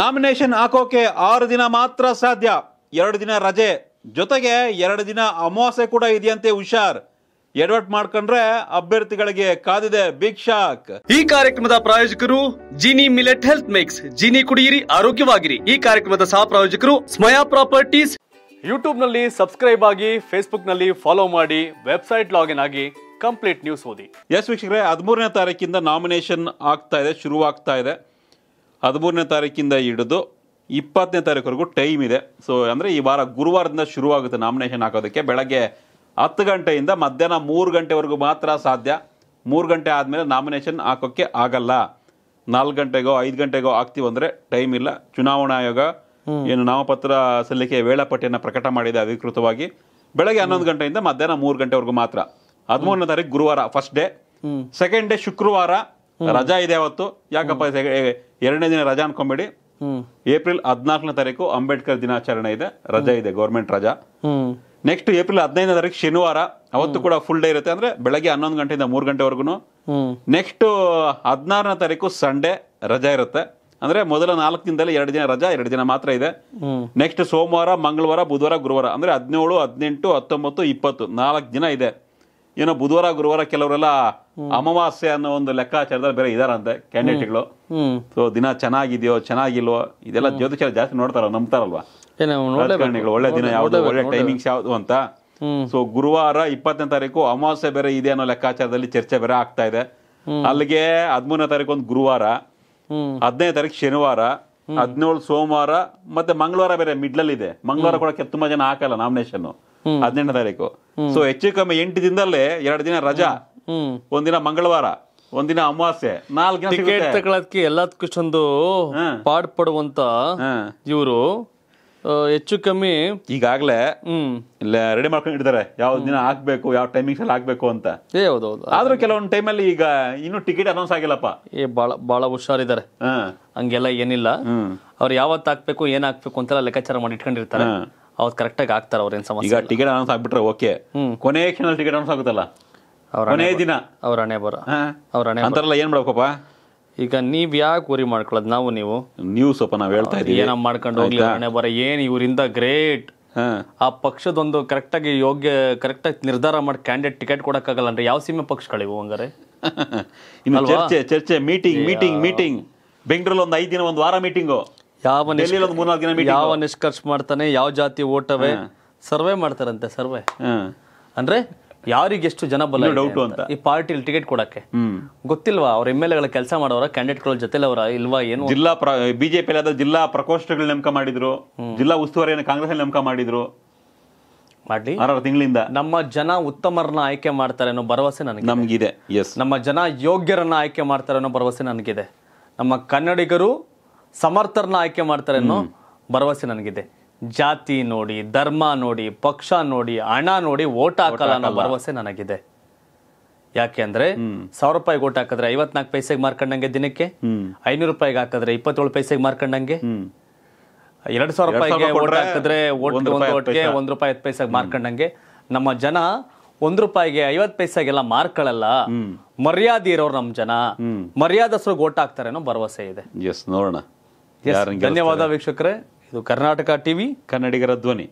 nomination ಹಾಕೋಕೆ ಆರು ದಿನ ಮಾತ್ರ ಸಾಧ್ಯ ಎರಡು ದಿನ ರಜೆ ಜೊತೆಗೆ ಎರಡು ದಿನ ಅಮಾವಾಸ್ಯೆ ಕೂಡ ಇದೆಯಂತೆ ಹುಷಾರ್ ಎಡವಟ್ ಮಾಡ್ಕೊಂಡ್ರೆ ಅಭ್ಯರ್ಥಿಗಳಿಗೆ ಕಾದಿದೆ ಬಿಗ್ ಶಾಕ್ ಈ ಕಾರ್ಯಕ್ರಮದ ಪ್ರಾಯೋಜಕರು Gini millet health mix Gini ಕುಡಿಯಿರಿ ಆರೋಗ್ಯವಾಗಿರಿ ಈ ಕಾರ್ಯಕ್ರಮದ ಸಹ ಪ್ರಾಯೋಜಕರು ಸ್ಮಯಾ ಪ್ರಾಪರ್ಟೀಸ್ ಯೂಟ್ಯೂಬ್ ನಲ್ಲಿ ಸಬ್ಸ್ಕ್ರೈಬ್ ಆಗಿ ಫೇಸ್ಬುಕ್ ನಲ್ಲಿ ಫಾಲೋ ಮಾಡಿ ವೆಬ್ಸೈಟ್ ಲಾಗಿನ್ ಆಗಿ ಕಂಪ್ಲೀಟ್ ನ್ಯೂಸ್ ಓದಿ ಎಸ್ ವೀಕ್ಷಕರೇ ಹದಿಮೂರನೇ ತಾರೀಕಿಂದ ನಾಮಿನೇಷನ್ ಆಗ್ತಾ ಇದೆ ಶುರುವಾಗ್ತಾ ಇದೆ ಹದಿಮೂರನೇ ತಾರೀಕಿಂದ ಹಿಡಿದು ಇಪ್ಪತ್ತನೇ ತಾರೀಕುವರೆಗೂ ಟೈಮ್ ಇದೆ ಸೊ ಅಂದರೆ ಈ ವಾರ ಗುರುವಾರದಿಂದ ಶುರುವಾಗುತ್ತೆ ನಾಮಿನೇಷನ್ ಹಾಕೋದಕ್ಕೆ ಬೆಳಗ್ಗೆ ಹತ್ತು ಗಂಟೆಯಿಂದ ಮಧ್ಯಾಹ್ನ ಮೂರು ಗಂಟೆವರೆಗೂ ಮಾತ್ರ ಸಾಧ್ಯ ಮೂರು ಗಂಟೆ ಆದಮೇಲೆ ನಾಮಿನೇಷನ್ ಹಾಕೋಕ್ಕೆ ಆಗಲ್ಲ ನಾಲ್ಕು ಗಂಟೆಗೋ ಐದು ಗಂಟೆಗೋ ಆಗ್ತೀವಿ ಟೈಮ್ ಇಲ್ಲ ಚುನಾವಣಾ ಆಯೋಗ ಏನು ನಾಮಪತ್ರ ಸಲ್ಲಿಕೆ ವೇಳಾಪಟ್ಟಿಯನ್ನು ಪ್ರಕಟ ಮಾಡಿದೆ ಅಧಿಕೃತವಾಗಿ ಬೆಳಗ್ಗೆ ಹನ್ನೊಂದು ಗಂಟೆಯಿಂದ ಮಧ್ಯಾಹ್ನ ಮೂರು ಗಂಟೆವರೆಗೂ ಮಾತ್ರ ಹದಿಮೂರನೇ ತಾರೀಕು ಗುರುವಾರ ಫಸ್ಟ್ ಡೇ ಸೆಕೆಂಡ್ ಡೇ ಶುಕ್ರವಾರ ರಜಾ ಇದೆ ಅವತ್ತು ಯಾಕಪ್ಪ ಎರಡನೇ ದಿನ ರಜಾ ಅನ್ಕೊಂಬೇಡಿ ಏಪ್ರಿಲ್ ಹದಿನಾಲ್ಕನೇ ತಾರೀಕು ಅಂಬೇಡ್ಕರ್ ದಿನಾಚರಣೆ ಇದೆ ರಜಾ ಇದೆ ಗೌರ್ಮೆಂಟ್ ರಜಾ ನೆಕ್ಸ್ಟ್ ಏಪ್ರಿಲ್ ಹದಿನೈದನೇ ತಾರೀಕು ಶನಿವಾರ ಅವತ್ತು ಕೂಡ ಫುಲ್ ಡೇ ಇರುತ್ತೆ ಅಂದ್ರೆ ಬೆಳಗ್ಗೆ ಹನ್ನೊಂದು ಗಂಟೆಯಿಂದ ಮೂರು ಗಂಟೆವರೆಗೂ ನೆಕ್ಸ್ಟ್ ಹದಿನಾರನೇ ತಾರೀಕು ಸಂಡೇ ರಜಾ ಇರುತ್ತೆ ಅಂದ್ರೆ ಮೊದಲ ನಾಲ್ಕು ದಿನದಲ್ಲಿ ಎರಡು ದಿನ ರಜಾ ಎರಡು ದಿನ ಮಾತ್ರ ಇದೆ ನೆಕ್ಸ್ಟ್ ಸೋಮವಾರ ಮಂಗಳವಾರ ಬುಧವಾರ ಗುರುವಾರ ಅಂದ್ರೆ ಹದಿನೇಳು ಹದಿನೆಂಟು ಹತ್ತೊಂಬತ್ತು ಇಪ್ಪತ್ತು ನಾಲ್ಕು ದಿನ ಇದೆ ಏನೋ ಬುಧವಾರ ಗುರುವಾರ ಕೆಲವರೆಲ್ಲ ಅಮಾವಾಸ್ಯೆ ಅನ್ನೋ ಒಂದು ಲೆಕ್ಕಾಚಾರದಲ್ಲಿ ಬೇರೆ ಇದಾರಂತೆ ಕ್ಯಾಂಡಿಡೇಟ್ಗಳು ಸೊ ದಿನ ಚೆನ್ನಾಗಿದೆಯೋ ಚೆನ್ನಾಗಿಲ್ವೋ ಇದೆಲ್ಲ ಜ್ಯೋತಿಷ್ಯ ಜಾಸ್ತಿ ನೋಡ್ತಾರ ನಂಬ್ತಾರಲ್ವಾ ಒಳ್ಳೆ ದಿನ ಯಾವ್ದು ಒಳ್ಳೆ ಟೈಮಿಂಗ್ಸ್ ಯಾವ್ದು ಅಂತ ಸೊ ಗುರುವಾರ ಇಪ್ಪತ್ತನೇ ತಾರೀಕು ಅಮಾವಾಸ್ಯೆ ಬೇರೆ ಇದೆ ಅನ್ನೋ ಲೆಕ್ಕಾಚಾರದಲ್ಲಿ ಚರ್ಚೆ ಬೇರೆ ಆಗ್ತಾ ಇದೆ ಅಲ್ಲಿಗೆ ಹದಿಮೂರನೇ ತಾರೀಕು ಒಂದು ಗುರುವಾರ ಹದಿನೈದು ತಾರೀಕು ಶನಿವಾರ ಹದಿನೇಳು ಸೋಮವಾರ ಮತ್ತೆ ಮಂಗಳವಾರ ಬೇರೆ ಮಿಡ್ಲಲ್ಲಿ ಇದೆ ಮಂಗಳವಾರ ಕೂಡ ತುಂಬಾ ಜನ ಹಾಕಲ್ಲ ನಾಮಿನೇಷನ್ ಹದಿನೆಂಟನೇ ತಾರೀಕು ಸೊ ಹೆಚ್ಚು ಕಮ್ಮಿ ಎಂಟು ದಿನದಲ್ಲೇ ಎರಡು ದಿನ ರಜಾ ಒಂದಿನ ಮಂಗಳವಾರ ಒಂದಿನ ಅಮಾವಾಸ್ಯೆ ನಾಲ್ಕು ಟಿಕೆಟ್ ತಗೊಳಕ್ಕೆ ಎಲ್ಲದಕ್ಕೂ ಚಂದು ಪಾಡ್ ಪಡುವಂತ ಇವರು ಹೆಚ್ಚು ಕಮ್ಮಿ ಈಗಾಗಲೇ ಇಲ್ಲ ರೆಡಿ ಮಾಡ್ಕೊಂಡು ಇಡ್ತಾರೆ ಯಾವ ದಿನ ಹಾಕ್ಬೇಕು ಯಾವ ಟೈಮಿಂಗ್ಸ್ ಅಲ್ಲಿ ಹಾಕ್ಬೇಕು ಅಂತ ಏ ಹೌದು ಆದ್ರೂ ಕೆಲವೊಂದು ಟೈಮಲ್ಲಿ ಈಗ ಇನ್ನು ಟಿಕೆಟ್ ಅನೌನ್ಸ್ ಆಗಿಲ್ಲಪ್ಪ ಏ ಬಹಳ ಬಹಳ ಹುಷಾರಿದ್ದಾರೆ ಹಂಗೆಲ್ಲ ಏನಿಲ್ಲ ಅವ್ರು ಯಾವತ್ತು ಹಾಕ್ಬೇಕು ಏನ್ ಹಾಕ್ಬೇಕು ಅಂತೆಲ್ಲ ಲೆಕ್ಕಾಚಾರ ಮಾಡಿ ಇಟ್ಕೊಂಡಿರ್ತಾರೆ ಅವ್ರು ಕರೆಕ್ಟಾಗಿ ಹಾಕ್ತಾರೆ ಅವ್ರೇನು ಸಮಸ್ಯೆ ಈಗ ಟಿಕೆಟ್ ಅನೌನ್ಸ್ ಆಗ್ಬಿಟ್ರೆ ಓಕೆ ಕೊನೆ ಕ್ಷಣದಲ್ಲಿ ಟಿಕೆಟ್ ಅನೌನ್ಸ್ ಆಗುತ್ತಲ್ಲ ಅವ್ರ ದಿನ ಅವ್ರ ಹಣೆ ಬರ ಅವ್ರ ಹಣೆ ಅಂತಾರಲ್ಲ ಏನ್ ಮಾಡ್ಬೇಕಪ್ಪ ಈಗ ನೀವ್ ಯಾಕೆ ಉರಿ ಮಾಡ್ಕೊಳ್ಳೋದು ನಾವು ನೀವು ನೀವು ಸ್ವಲ್ಪ ನಾವು ಹೇಳ್ತಾ ಇದ್ದೀವಿ ಏನೋ ಮಾಡ್ಕೊಂಡು ಹೋಗ್ಲಿ ಹಣೆ ಬರ ಏನ್ ಇವರಿಂದ ಗ್ರೇಟ್ ಆ ಪಕ್ಷದೊಂದು ಕರೆಕ್ಟಾಗಿ ಯೋಗ್ಯ ಕರೆಕ್ಟಾಗಿ ನಿರ್ಧಾರ ಮಾಡಿ ಕ್ಯಾಂಡಿಡೇಟ್ ಟಿಕೆಟ್ ಕೊಡಕ್ಕಾಗಲ್ಲ ಅಂದ್ರೆ ಯಾವ ಸಿಮೆ ಪಕ್ಷಗಳಿವು ಹಂಗಾರೆ ಇನ್ನು ಚರ್ಚೆ ಚರ್ಚೆ ಮೀಟಿಂಗ್ ಮೀಟಿಂಗ್ ಮೀಟಿಂಗ್ ಬೆಂಗಳೂರಲ್ಲಿ ಒಂದು ಐದು ದಿನ ಒಂದು ವಾರ ಮೀಟಿಂಗು ಯಾವ ಮೂರ್ನಾಲ್ಕು ದಿನ ಯಾವ ನಿಷ್ಕರ್ಷ ಮಾಡ್ತಾನೆ ಯಾವ ಜಾತಿ ಓಟವೇ ಸರ್ವೆ ಮಾಡ್ತಾರಂತೆ ಸರ್ವೆ ಅಂದ್ರೆ ಯಾರಿಗೆ ಎಷ್ಟು ಜನ ಬಲ ಡೌಟ್ ಅಂತ ಈ ಪಾರ್ಟಿಲಿ ಟಿಕೆಟ್ ಕೊಡಕ್ಕೆ ಗೊತ್ತಿಲ್ವಾ ಅವ್ರ ಎಮ್ ಎಲ್ ಎಗಳ ಕೆಲಸ ಮಾಡೋರ ಕ್ಯಾಂಡಿಡೇಟ್ಗಳ ಜೊತೆ ಅವರ ಇಲ್ವಾ ಏನು ಜಿಲ್ಲಾ ಬಿಜೆಪಿ ಜಿಲ್ಲಾ ಪ್ರಕೋಷ್ಠಗಳ ನೇಮಕ ಮಾಡಿದ್ರು ಜಿಲ್ಲಾ ಉಸ್ತುವಾರಿಯನ್ನ ಕಾಂಗ್ರೆಸ್ ನೇಮಕ ಮಾಡಿದ್ರು ಮಾಡಲಿ ತಿಂಗಳಿಂದ ನಮ್ಮ ಜನ ಉತ್ತಮರನ್ನ ಆಯ್ಕೆ ಮಾಡ್ತಾರೆ ಅನ್ನೋ ಭರವಸೆ ನನಗೆ ನಮಗಿದೆ ಎಸ್ ನಮ್ಮ ಜನ ಯೋಗ್ಯರನ್ನ ಆಯ್ಕೆ ಮಾಡ್ತಾರೆ ಅನ್ನೋ ಭರವಸೆ ನನಗಿದೆ ನಮ್ಮ ಕನ್ನಡಿಗರು ಸಮರ್ಥರನ್ನ ಆಯ್ಕೆ ಮಾಡ್ತಾರೆ ಅನ್ನೋ ಭರವಸೆ ನನಗಿದೆ ಜಾತಿ ನೋಡಿ ಧರ್ಮ ನೋಡಿ ಪಕ್ಷ ನೋಡಿ ಹಣ ನೋಡಿ ಓಟ್ ಹಾಕಲ್ಲ ಅನ್ನೋ ಭರವಸೆ ನನಗಿದೆ ಅಂದ್ರೆ ಸಾವಿರ ರೂಪಾಯಿಗೆ ಓಟ್ ಹಾಕಿದ್ರೆ ಐವತ್ನಾಲ್ಕು ಪೈಸೆಗೆ ಮಾರ್ಕೊಂಡಂಗೆ ದಿನಕ್ಕೆ ಐನೂರು ರೂಪಾಯಿಗೆ ಹಾಕಿದ್ರೆ ಇಪ್ಪತ್ತೇಳು ಪೈಸೆಗೆ ಮಾರ್ಕೊಂಡಂಗೆ ಎರಡ್ ಸಾವಿರ ರೂಪಾಯಿಗೆ ಓಟ್ ಹಾಕಿದ್ರೆ ಒಂದ್ ರೂಪಾಯಿ ಹತ್ತು ಪೈಸೆಗೆ ಮಾರ್ಕೊಂಡಂಗೆ ನಮ್ಮ ಜನ ಒಂದ್ ರೂಪಾಯಿಗೆ ಐವತ್ ಪೈಸೆಗೆಲ್ಲ ಮಾರ್ಕೊಳ್ಳಲ್ಲ ಮರ್ಯಾದೆ ಇರೋರು ನಮ್ಮ ಜನ ಮರ್ಯಾದಸ್ರು ಓಟ್ ಹಾಕ್ತಾರೆ ಅನ್ನೋ ಭರವಸೆ ಇದೆ ಎಸ್ ನೋಡೋಣ ಧನ್ಯವಾದ ವೀಕ್ಷಕರೇ ಇದು ಕರ್ನಾಟಕ ಟಿವಿ ಕನ್ನಡಿಗರ ಧ್ವನಿ